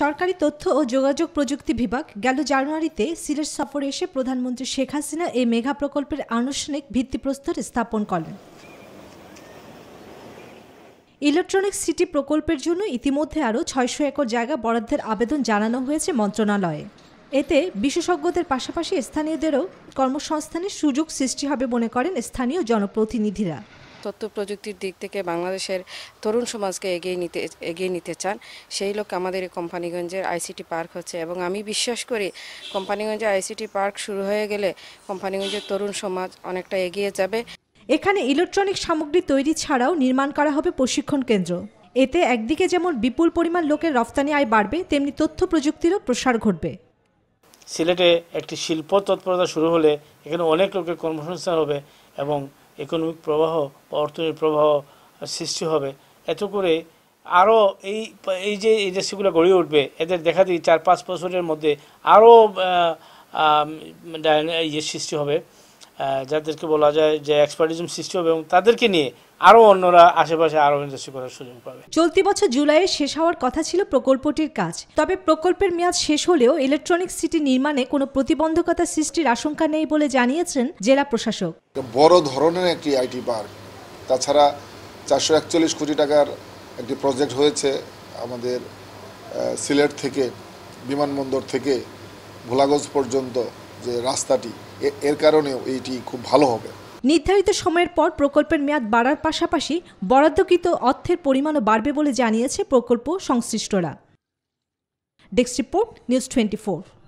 সরকারি তথ্য ও যোগাযোগ প্রযুক্তি বিভাগ গেল জানুয়ারিতে সিলেট সফরে এসে প্রধানমন্ত্রী শেখ হাসিনা এই মেগা প্রকল্পের আনুষ্ঠানিক ভিত্তিপ্রস্তর স্থাপন করেন ইলেকট্রনিক সিটি প্রকল্পের জন্য ইতিমধ্যে আরও ছয়শো একর জায়গা বরাদ্দের আবেদন জানানো হয়েছে মন্ত্রণালয়ে এতে বিশেষজ্ঞদের পাশাপাশি স্থানীয়দেরও কর্মসংস্থানের সুযোগ সৃষ্টি হবে মনে করেন স্থানীয় জনপ্রতিনিধিরা তথ্য প্রযুক্তির দিক থেকে বাংলাদেশের তরুণ সমাজকে এগিয়ে নিতে এগিয়ে নিতে চান সেই লোক আমাদের এই কোম্পানিগঞ্জের আইসিটি পার্ক হচ্ছে এবং আমি বিশ্বাস করি কোম্পানিগঞ্জে আইসিটি পার্ক শুরু হয়ে গেলে কোম্পানিগঞ্জের তরুণ সমাজ অনেকটা এগিয়ে যাবে এখানে ইলেকট্রনিক সামগ্রী তৈরি ছাড়াও নির্মাণ করা হবে প্রশিক্ষণ কেন্দ্র এতে একদিকে যেমন বিপুল পরিমাণ লোকের রফতানি আয় বাড়বে তেমনি তথ্য প্রযুক্তিরও প্রসার ঘটবে সিলেটে একটি শিল্প তৎপরতা শুরু হলে এখানে অনেক লোকের কর্মসংস্থান হবে এবং ইকোনমিক প্রবাহ বা অর্থনৈতিক প্রবাহ সৃষ্টি হবে এত করে আরও এই এই যে এই দেশগুলো গড়ে উঠবে এদের দেখা দিই চার পাঁচ বছরের মধ্যে আরও ইয়ে সৃষ্টি হবে যাদেরকে বলা যায় যে এক্সপার্টিজম সৃষ্টি হবে এবং তাদেরকে নিয়ে আরও অন্যরা আশেপাশে আরও ইন্ডাস্ট্রি করার সুযোগ পাবে চলতি বছর জুলাইয়ে শেষ হওয়ার কথা ছিল প্রকল্পটির কাজ তবে প্রকল্পের মেয়াদ শেষ হলেও ইলেকট্রনিক সিটি নির্মাণে কোনো প্রতিবন্ধকতা সৃষ্টির আশঙ্কা নেই বলে জানিয়েছেন জেলা প্রশাসক বড় ধরনের একটি আইটি পার্ক তাছাড়া চারশো একচল্লিশ কোটি টাকার একটি প্রজেক্ট হয়েছে আমাদের সিলেট থেকে বিমানবন্দর থেকে ভোলাগঞ্জ পর্যন্ত যে রাস্তাটি এর কারণে এটি খুব ভালো হবে নির্ধারিত সময়ের পর প্রকল্পের মেয়াদ বাড়ার পাশাপাশি বরাদ্দকৃত অর্থের পরিমাণও বাড়বে বলে জানিয়েছে প্রকল্প সংশ্লিষ্টরা ডেস্ক রিপোর্ট নিউজ টোয়েন্টি